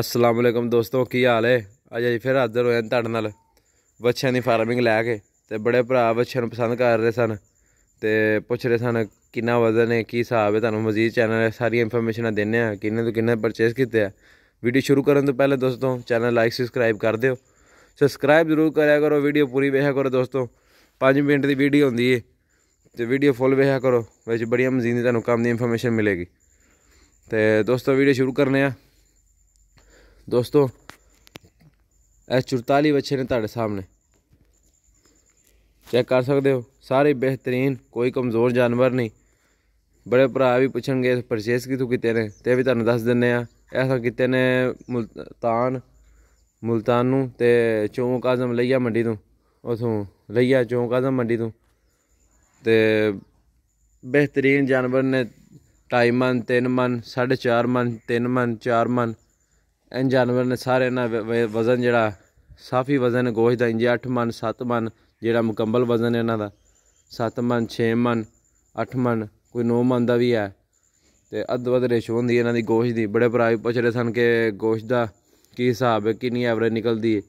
ਅਸਲਾਮ ਵਾਲੇਕਮ ਦੋਸਤੋ ਕੀ ਹਾਲ ਹੈ ਅੱਜ ਅਸੀਂ ਫਿਰ ਹਾਜ਼ਰ ਹੋਏ ਹਾਂ ਤੁਹਾਡੇ ਨਾਲ ਬੱਚਿਆਂ ਦੀ ਫਾਰਮਿੰਗ ਲੈ ਕੇ ਤੇ ਬੜੇ ਭਰਾ ਬੱਚਿਆਂ ਨੂੰ ਪਸੰਦ ਕਰ ਰਹੇ ਸਨ ਤੇ ਪੁੱਛ ਰਹੇ ਸਨ ਕਿੰਨਾ ਵਜ਼ਨ ਹੈ ਕੀ ਹਿਸਾਬ ਹੈ ਤੁਹਾਨੂੰ ਮਜ਼ੀਦ ਚੈਨਲ ਸਾਰੀ ਇਨਫੋਰਮੇਸ਼ਨਾਂ ਦਿੰਨੇ ਆ ਕਿੰਨੇ ਤੋਂ ਕਿੰਨੇ ਪਰਚੇਸ ਕੀਤੇ ਆ ਵੀਡੀਓ ਸ਼ੁਰੂ ਕਰਨ ਤੋਂ ਪਹਿਲੇ ਦੋਸਤੋ ਚੈਨਲ ਲਾਈਕ ਸਬਸਕ੍ਰਾਈਬ ਕਰ ਦਿਓ ਸਬਸਕ੍ਰਾਈਬ ਜ਼ਰੂਰ ਕਰਿਆ ਕਰੋ ਵੀਡੀਓ ਪੂਰੀ ਵੇਖਿਆ ਕਰੋ ਦੋਸਤੋ 5 ਮਿੰਟ ਦੀ ਵੀਡੀਓ ਹੁੰਦੀ ਹੈ ਤੇ ਵੀਡੀਓ ਫੁੱਲ ਵੇਖਿਆ ਕਰੋ ਵਿੱਚ ਬੜੀਆਂ ਮਜ਼ੀਦ ਤੁਹਾਨੂੰ ਕੰਮ ਦੀ ਇਨਫੋਰਮੇਸ਼ਨ ਮਿਲੇਗੀ ਤੇ ਦੋਸਤੋ ਵੀਡੀਓ ਸ਼ੁਰੂ ਕਰਨੇ ਆ ਦੋਸਤੋ ਇਹ 44 ਬੱਚੇ ਨੇ ਤੁਹਾਡੇ ਸਾਹਮਣੇ ਚੈੱਕ ਕਰ ਸਕਦੇ ਹੋ ਸਾਰੇ ਬਿਹਤਰੀਨ ਕੋਈ ਕਮਜ਼ੋਰ ਜਾਨਵਰ ਨਹੀਂ ਬੜੇ ਭਰਾ ਵੀ ਪੁੱਛਣਗੇ ਪਰਚੇਸ ਕਿਥੋਂ ਕਿਤੇ ਨੇ ਤੇ ਵੀ ਤੁਹਾਨੂੰ ਦੱਸ ਦਿੰਨੇ ਆ ਐਸਾ ਕਿਤੇ ਨੇ ਮੁਲਤਾਨ ਮੁਲਤਾਨ ਨੂੰ ਤੇ ਚੌਂਕ ਆਜ਼ਮ ਲਈਆ ਮੰਡੀ ਤੋਂ ਉਥੋਂ ਲਈਆ ਚੌਂਕ ਆਜ਼ਮ ਮੰਡੀ ਤੋਂ ਤੇ ਬਿਹਤਰੀਨ ਜਾਨਵਰ ਨੇ ਢਾਈ ਮਨ 3 ਮਨ 4.5 ਮਨ 3 ਮਨ 4 ਮਨ ਇਹ ਜਾਨਵਰ ਨੇ ਸਾਰੇ ਇਹਨਾਂ ਵਜ਼ਨ ਜਿਹੜਾ ਸਾਫੀ ਵਜ਼ਨ ਗੋਸ਼ ਦਾ ਇੰਜ 8 ਮਨ 7 ਮਨ ਜਿਹੜਾ ਮੁਕੰਮਲ ਵਜ਼ਨ ਇਹਨਾਂ ਦਾ 7 ਮਨ 6 ਮਨ 8 ਮਨ ਕੋਈ 9 ਮਨ ਦਾ ਵੀ ਹੈ ਤੇ ਅਦਵਦ ਰੇਸ਼ੋ ਹੁੰਦੀ ਇਹਨਾਂ ਦੀ ਗੋਸ਼ ਦੀ ਬੜੇ ਭਰਾ ਪੁੱਛ ਰਹੇ ਸਨ ਕਿ ਗੋਸ਼ ਦਾ ਕੀ ਹਿਸਾਬ ਹੈ ਕਿੰਨੀ ਐਵਰੇਜ ਨਿਕਲਦੀ ਹੈ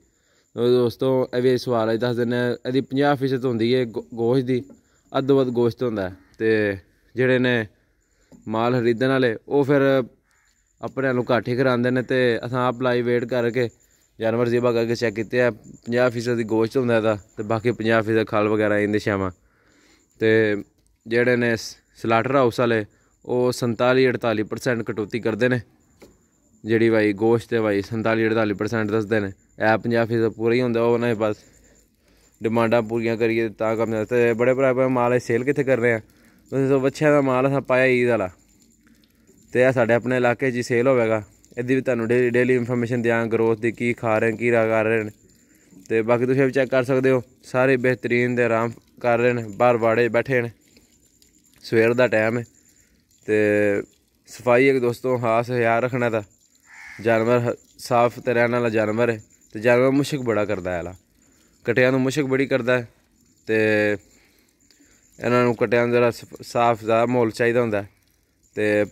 ਦੋਸਤੋ ਇਹ ਵੀ ਸਵਾਲ ਹੈ ਦੱਸ ਆ ਇਹਦੀ 50% ਹੁੰਦੀ ਹੈ ਗੋਸ਼ ਦੀ ਅੱਧ ਗੋਸ਼ ਗੋਸ਼ਤ ਹੁੰਦਾ ਤੇ ਜਿਹੜੇ ਨੇ ਮਾਲ ਖਰੀਦਣ ਵਾਲੇ ਉਹ ਫਿਰ ਆਪਣੇ ਨੂੰ ਘਾਟੇ ਕਰਾਉਂਦੇ ਨੇ ਤੇ ਅਸਾਂ ਆਪ ਲਾਈ ਵੇਟ ਕਰਕੇ ਜਾਨਵਰ ਜ਼ੀਬਾ ਕਰਕੇ ਚੈੱਕ ਕੀਤੇ ਆ 50% ਦੀ ਗੋਸ਼ਤ ਹੁੰਦਾ ਇਹਦਾ ਤੇ ਬਾਕੀ 50% ਖਾਲ ਵਗੈਰਾ ਇਹਦੇ ਸ਼ਾਮਾ ਤੇ ਜਿਹੜੇ ਨੇ ਸਲਾਟਰ ਹਾਊਸ ਵਾਲੇ ਉਹ 47 48% ਕਟੌਤੀ ਕਰਦੇ ਨੇ ਜਿਹੜੀ ਭਾਈ ਗੋਸ਼ਤ ਤੇ ਭਾਈ 47 48% ਦੱਸਦੇ ਨੇ ਇਹ 50% ਪੂਰਾ ਹੀ ਹੁੰਦਾ ਉਹਨਾਂ ਦੇ ਪਾਸ ਡਿਮਾਂਡਾਂ ਪੂਰੀਆਂ ਕਰੀਏ ਤਾਂ ਕੰਮ ਤੇ ਬੜੇ ਭਰਾ ਮਾਲ ਸੇਲ ਕਿੱਥੇ ਕਰ ਰਹੇ ਆ ਤੁਸੀਂ ਸੋ ਬੱਚਿਆਂ ਦਾ ਮਾਲ ਅਸਾਂ ਪਾਇਆ ਈਦ ਵਾਲਾ ਤੇ ਇਹ ਸਾਡੇ ਆਪਣੇ ਇਲਾਕੇ 'ਚ ਸੇਲ ਹੋਵੇਗਾ ਇਹਦੀ ਵੀ ਤੁਹਾਨੂੰ ਡੇਲੀ ਇਨਫੋਰਮੇਸ਼ਨ ਦਿਆਂ ਗਰੋਥ ਦੀ ਕੀ ਖਾ ਰਹੇ ਕੀ ਰਾ ਕਰ ਰਹੇ ਨੇ ਤੇ ਬਾਕੀ ਤੁਸੀਂ ਵੀ ਚੈੱਕ ਕਰ ਸਕਦੇ ਹੋ ਸਾਰੇ ਬਿਹਤਰੀਨ ਦੇ ਆਰਾਮ ਕਰ ਰਹੇ ਨੇ ਬਾਹਰ ਬਾੜੇ ਬੈਠੇ ਨੇ ਸਵੇਰ ਦਾ ਟਾਈਮ ਹੈ ਤੇ ਸਫਾਈ ਇੱਕ ਦੋਸਤੋ ਖਾਸ ਯਾਰ ਰੱਖਣਾ ਦਾ ਜਾਨਵਰ ਸਾਫ਼ ਤੇ ਰਹਿਣ ਵਾਲਾ ਜਾਨਵਰ ਹੈ ਤੇ ਜਾਨਵਰ ਮੁਸ਼ਕ ਬੜਾ ਕਰਦਾ ਹੈ ਲਾ ਕਟਿਆਂ ਨੂੰ ਮੁਸ਼ਕ ਬੜੀ ਕਰਦਾ ਹੈ ਤੇ ਇਹਨਾਂ ਨੂੰ ਕਟਿਆਂ ਦਾ ਸਾਫ਼ ਜ਼ਿਆਦਾ ਮਾਹੌਲ ਚਾਹੀਦਾ ਹੁੰਦਾ ਤੇ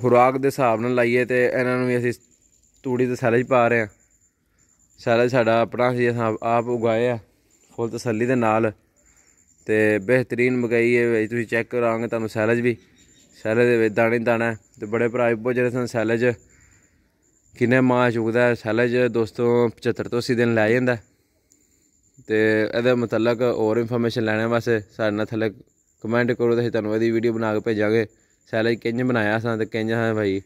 ਖੁਰਾਕ ਦੇ ਹਿਸਾਬ ਨਾਲ ਲਾਈਏ ਤੇ ਇਹਨਾਂ ਨੂੰ ਵੀ ਅਸੀਂ ਤੂੜੀ ਤੇ ਸੈਲਜ ਪਾ ਰਹੇ ਆ ਸੈਲਜ ਸਾਡਾ ਆਪਣਾ ਸੀ ਆਪ ਉਗਾਏ ਆ ਫੁੱਲ ਤਸੱਲੀ ਦੇ ਨਾਲ ਤੇ ਬਿਹਤਰੀਨ ਮਗਾਈ ਹੈ ਤੁਸੀਂ ਚੈੱਕ ਕਰਾਂਗੇ ਤੁਹਾਨੂੰ ਸੈਲਜ ਵੀ ਸੈਲਜ ਦੇ ਵਿੱਚ ਦਾਣੇ ਦਾਣਾ ਤੇ ਬੜੇ ਭਰਾ ਵੀ ਜਿਹੜੇ ਸਨ ਸੈਲਜ ਕਿੰਨੇ ਮਾਹ ਚੁਗਦਾ ਸੈਲਜ ਦੋਸਤੋ 75 ਤੋਂ 80 ਦਿਨ ਲੈ ਜਾਂਦਾ ਤੇ ਇਹਦੇ ਮੁਤਲਕ ਹੋਰ ਇਨਫੋਰਮੇਸ਼ਨ ਲੈਣੇ ਵਾਸਤੇ ਸਾਡੇ ਨਾਲ ਥੱਲੇ ਕਮੈਂਟ ਕਰੋ ਤੇ ਤੁਹਾਨੂੰ ਇਹਦੀ ਵੀਡੀਓ ਬਣਾ ਕੇ ਭੇਜਾਂਗੇ ਸੈਲਜ ਕਿੰਜ ਬਣਾਇਆ ਸਾਂ ਤੇ ਕਿੰਜ ਹਾਂ ਭਾਈ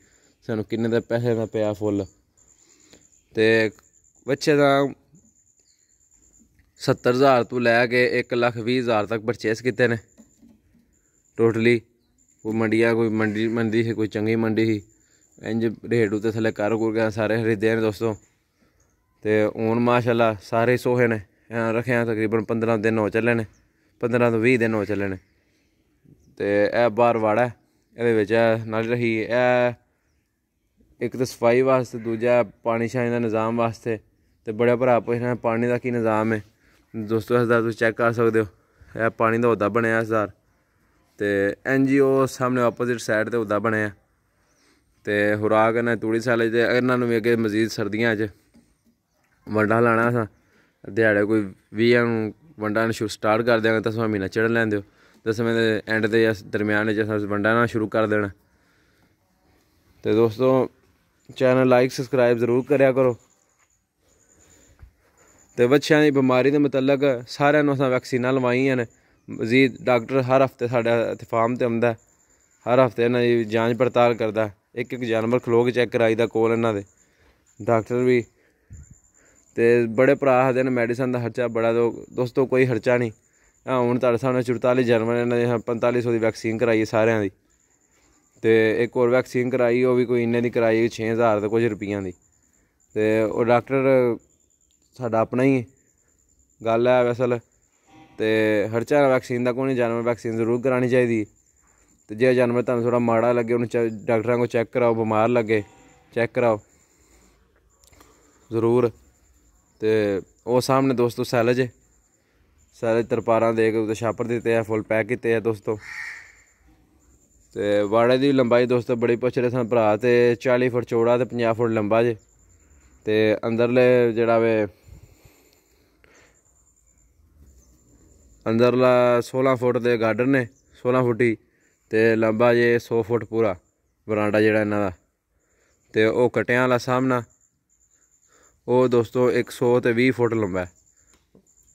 ਸਾਨੂੰ ਕਿੰਨੇ ਦਾ ਪੈਸੇ ਦਾ ਪਿਆ ਫੁੱਲ ਤੇ ਬੱਚੇ ਦਾ 70000 ਤੋਂ ਲੈ ਕੇ 120000 ਤੱਕ ਪਰਚੇਸ ਕੀਤੇ ਨੇ ਟੋਟਲੀ ਉਹ ਮੰਡੀਆ ਕੋਈ ਮੰਡੀ ਮੰਡੀ ਸੀ ਕੋਈ ਚੰਗੀ ਮੰਡੀ ਸੀ ਇੰਜ ਰੇਟ ਉਤੇ ਥੱਲੇ ਕਰ ਕਰ ਗਿਆ ਸਾਰੇ ਖਰੀਦੇ ਨੇ ਦੋਸਤੋ ਤੇ ਹੁਣ ਮਾਸ਼ਾਅੱਲਾ ਸਾਰੇ ਸੋਹੇ ਨੇ ਰੱਖਿਆ ਤਕਰੀਬਨ 15 ਦਿਨ ਹੋ ਚੱਲੇ ਨੇ 15 ਤੋਂ 20 ਦਿਨ ਹੋ ਚੱਲੇ ਨੇ ਤੇ ਇਹ ਬਾਰ ਵਾੜਾ ਇਹਦੇ ਵਿੱਚ ਨਾਲ ਰਹੀ ਇਹ ਇੱਕ ਤਾਂ ਸਫਾਈ ਵਾਸਤੇ ਦੂਜਾ ਪਾਣੀ ਸ਼ਾਇਨ ਦਾ ਨਿਜ਼ਾਮ ਵਾਸਤੇ ਤੇ ਬੜਾ ਭਰਾ ਪੁੱਛਣਾ ਪਾਣੀ ਦਾ ਕੀ ਨਿਜ਼ਾਮ ਹੈ ਦੋਸਤੋ ਦਾ ਤੁਸੀਂ ਚੈੱਕ ਕਰ ਸਕਦੇ ਹੋ ਇਹ ਪਾਣੀ ਦਾ ਉਹਦਾ ਬਣਿਆ ਸਰ ਤੇ ਐਨ ਓ ਸਾਹਮਣੇ ਆਪੋਜ਼ਿਟ ਸਾਈਡ ਤੇ ਉਹਦਾ ਬਣਿਆ ਤੇ ਹੁਰਾ ਨੇ ਤੂੜੀ ਸਾਲੇ ਤੇ ਇਹਨਾਂ ਨੂੰ ਵੀ ਅੱਗੇ ਮਜ਼ੀਦ ਸਰਦੀਆਂ 'ਚ ਵੰਡਾ ਲਾਣਾ ਸਾ ਦਿਹਾੜੇ ਕੋਈ 20 ਨੂੰ ਵੰਡਾ ਨੂੰ ਸਟਾਰਟ ਕਰ ਦਿਆਂਗੇ ਤਾਂ ਸਵਾ ਮਹੀਨਾ ਚੜ ਲੈਂਦੇ ਹੋ ਦਸਵੇਂ ਦੇ ਐਂਡ ਤੇ ਜਾਂ ਦਰਮਿਆਨ ਵਿੱਚ ਅਸੀਂ ਨਾ ਸ਼ੁਰੂ ਕਰ ਦੇਣਾ ਤੇ ਦੋਸਤੋ ਚੈਨਲ ਲਾਈਕ ਸਬਸਕ੍ਰਾਈਬ ਜ਼ਰੂਰ ਕਰਿਆ ਕਰੋ ਤੇ ਬੱਚਿਆਂ ਦੀ ਬਿਮਾਰੀ ਦੇ ਮੁਤਲਕ ਸਾਰਿਆਂ ਨੂੰ ਅਸਾਂ ਵੈਕਸੀਨਾਂ ਲਵਾਈਆਂ ਨੇ ਮਜ਼ੀਦ ਡਾਕਟਰ ਹਰ ਹਫਤੇ ਸਾਡਾ ਇਤਫਾਮ ਤੇ ਆਉਂਦਾ ਹਰ ਹਫਤੇ ਇਹਨਾਂ ਦੀ ਜਾਂਚ ਪੜਤਾਲ ਕਰਦਾ ਇੱਕ ਇੱਕ ਜਾਨਵਰ ਖਲੋ ਕੇ ਚੈੱਕ ਕਰਾਈਦਾ ਕੋਲ ਇਹਨਾਂ ਦੇ ਡਾਕਟਰ ਵੀ ਤੇ ਬੜੇ ਭਰਾ ਹਦੇ ਨੇ ਮੈਡੀਸਨ ਦਾ ਖਰਚਾ ਬੜਾ ਦੋਸਤੋ ਕੋਈ ਖਰਚਾ ਨਹੀਂ ਹੁਣ ਤੁਹਾਡੇ ਸਾਹਮਣੇ 44 ਜਨਵਰੀ ਇਹਨਾਂ ਦੇ 4500 ਦੀ ਵੈਕਸੀਨ ਕਰਾਈ ਹੈ ਸਾਰਿਆਂ ਦੀ ਤੇ ਇੱਕ ਹੋਰ ਵੈਕਸੀਨ ਕਰਾਈ ਉਹ ਵੀ ਕੋਈ ਇੰਨੇ ਦੀ ਕਰਾਈ 6000 ਦੇ ਕੁਝ ਰੁਪਈਆਂ ਦੀ ਤੇ ਉਹ ਡਾਕਟਰ ਸਾਡਾ ਆਪਣਾ ਹੀ ਗੱਲ ਹੈ ਅਸਲ ਤੇ ਹਰ ਚਾਰ ਵੈਕਸੀਨ ਦਾ ਕੋਈ ਜਾਨਵਰ ਵੈਕਸੀਨ ਜ਼ਰੂਰ ਕਰਾਣੀ ਚਾਹੀਦੀ ਤੇ ਜੇ ਜਾਨਵਰ ਤੁਹਾਨੂੰ ਥੋੜਾ ਮਾੜਾ ਲੱਗੇ ਉਹਨੂੰ ਡਾਕਟਰਾਂ ਕੋਲ ਚੈੱਕ ਕਰਾਓ ਬਿਮਾਰ ਲੱਗੇ ਚੈੱਕ ਕਰਾਓ ਜ਼ਰੂਰ ਤੇ ਉਹ ਸਾਹਮਣੇ ਦੋਸਤੋ ਸੈਲਜ ਹੈ ਤਰਪਾਰਾਂ ਦੇ ਕੇ ਉਹਦੇ छापर ਦਿੱਤੇ ਆ ਫੁੱਲ ਪੈਕ ਕੀਤੇ ਆ ਦੋਸਤੋ ਤੇ ਵਾੜੇ ਦੀ ਲੰਬਾਈ ਦੋਸਤੋ ਬੜੀ ਰਹੇ ਸਨ ਭਰਾ ਤੇ 40 ਫੁੱਟ ਚੌੜਾ ਤੇ 50 ਫੁੱਟ ਲੰਬਾ ਜੇ ਤੇ ਅੰਦਰਲੇ ਜਿਹੜਾ ਵੇ ਅੰਦਰਲਾ 16 ਫੁੱਟ ਦੇ ਗਾਰਡਨ ਨੇ 16 ਫੁੱਟੀ ਤੇ ਲੰਬਾ ਜੇ 100 ਫੁੱਟ ਪੂਰਾ ਬਰਾਂਡਾ ਜਿਹੜਾ ਇਹਨਾਂ ਦਾ ਤੇ ਉਹ ਕਟਿਆਂ ਵਾਲਾ ਸਾਹਮਣਾ ਉਹ ਦੋਸਤੋ 120 ਫੁੱਟ ਲੰਬਾ ਹੈ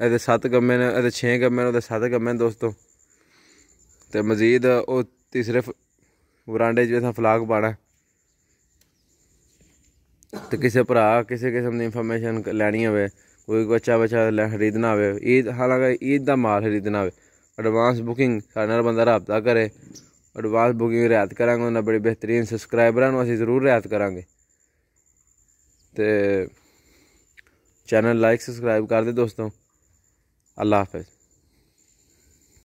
ਇਹਦੇ 7 ਗੰਮੇ ਨੇ ਇਹਦੇ 6 ਗੰਮੇ ਨੇ ਉਹਦੇ 7 ਗੰਮੇ ਨੇ ਦੋਸਤੋ ਤੇ ਮਜ਼ੀਦ ਉਹ ਤੀਸਰੇ ਵਰਾਂਡੇ 'ਚ ਇਥਾਂ ਫਲਾਗ ਪਾਣਾ ਤੇ ਕਿਸੇ ਭਰਾ ਕਿਸੇ ਕਿਸਮ ਦੀ ਇਨਫੋਰਮੇਸ਼ਨ ਲੈਣੀ ਹੋਵੇ ਕੋਈ ਬੱਚਾ ਬੱਚਾ ਲੈ ਖਰੀਦਣਾ ਹੋਵੇ ਈਦ ਹਾਲਾਂਕਿ ਈਦ ਦਾ ਮਾਲ ਖਰੀਦਣਾ ਹੋਵੇ ਐਡਵਾਂਸ ਬੁਕਿੰਗ ਸਾਡੇ ਨਾਲ ਬੰਦਾ ਰਾਬਤਾ ਕਰੇ ਐਡਵਾਂਸ ਬੁਕਿੰਗ ਰਿਆਤ ਕਰਾਂਗੇ ਉਹਨਾਂ ਬੜੇ ਬਿਹਤਰੀਨ ਸਬਸਕ੍ਰਾਈਬਰਾਂ ਨੂੰ ਅਸੀਂ ਜ਼ਰੂਰ ਰਿਆਤ ਕਰਾਂਗੇ ਤੇ ਚੈਨਲ ਲਾਈਕ ਸਬਸਕ੍ਰਾਈਬ ਕਰ ਦੇ ਦੋਸਤੋ আল্লাহ হাফেজ